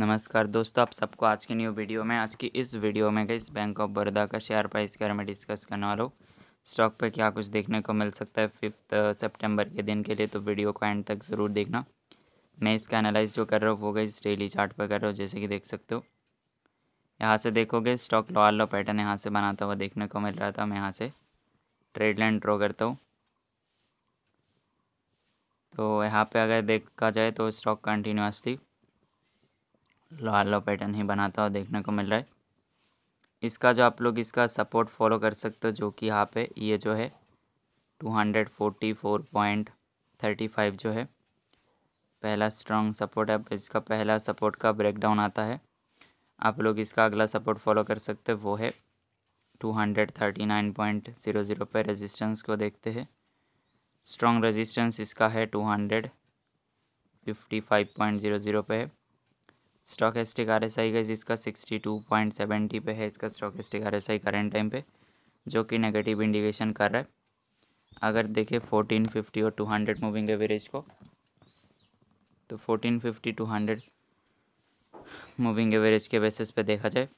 नमस्कार दोस्तों आप सबको आज की न्यू वीडियो में आज की इस वीडियो में गई बैंक ऑफ बड़ौदा का शेयर प्राइस के बारे में डिस्कस करने वाला हूँ स्टॉक पे क्या कुछ देखने को मिल सकता है फिफ्थ सितंबर uh, के दिन के लिए तो वीडियो को एंड तक ज़रूर देखना मैं इसका एनालाइज जो कर रहा हूँ वो गई डेली चार्ट पर कर रहा हूँ जैसे कि देख सकते हो यहाँ से देखोगे स्टॉक लॉ लो पैटर्न यहाँ से बनाता हुआ देखने को मिल रहा था मैं यहाँ से ट्रेड लाइन ड्रॉ करता हूँ तो यहाँ पे अगर देखा जाए तो स्टॉक कंटिन्यूसली लो पैटर्न ही बनाता हुआ देखने को मिल रहा है इसका जो आप लोग इसका सपोर्ट फॉलो कर सकते हो जो कि यहाँ पे ये जो है two hundred forty four point thirty five जो है पहला स्ट्रॉन्ग सपोर्ट है इसका पहला सपोर्ट का ब्रेकडाउन आता है आप लोग इसका अगला सपोर्ट फॉलो कर सकते हो वो है two hundred thirty nine point zero zero पर रेजिस्टेंस को देखते हैं स्ट्रॉन्ग रेजिस्टेंस इसका है two hundred fifty five point zero zero पर है stochastic R S I का जिसका सिक्सटी टू पॉइंट सेवेंटी पे है इसका stochastic R S I current time पे जो कि नेगेटिव इंडिकेशन कर रहा है अगर देखें फोर्टीन फिफ्टी और टू हंड्रेड मूविंग एवरेज को तो fourteen fifty two hundred moving average के बेसिस पे देखा जाए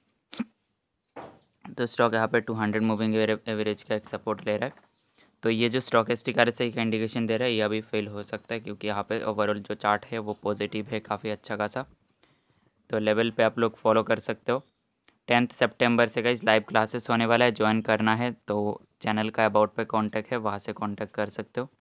तो स्टॉक यहाँ पे टू हंड्रेड मूविंग एवरेज का एक सपोर्ट ले रहा है तो ये जो stochastic R S I का इंडिकेशन दे रहा है ये अभी फेल हो सकता है क्योंकि यहाँ पे ओवरऑल जो चार्ट है वो पॉजिटिव है काफ़ी अच्छा खासा तो लेवल पे आप लोग फॉलो कर सकते हो टेंथ सितंबर से गई लाइव क्लासेस होने वाला है ज्वाइन करना है तो चैनल का अबाउट पे कांटेक्ट है वहाँ से कांटेक्ट कर सकते हो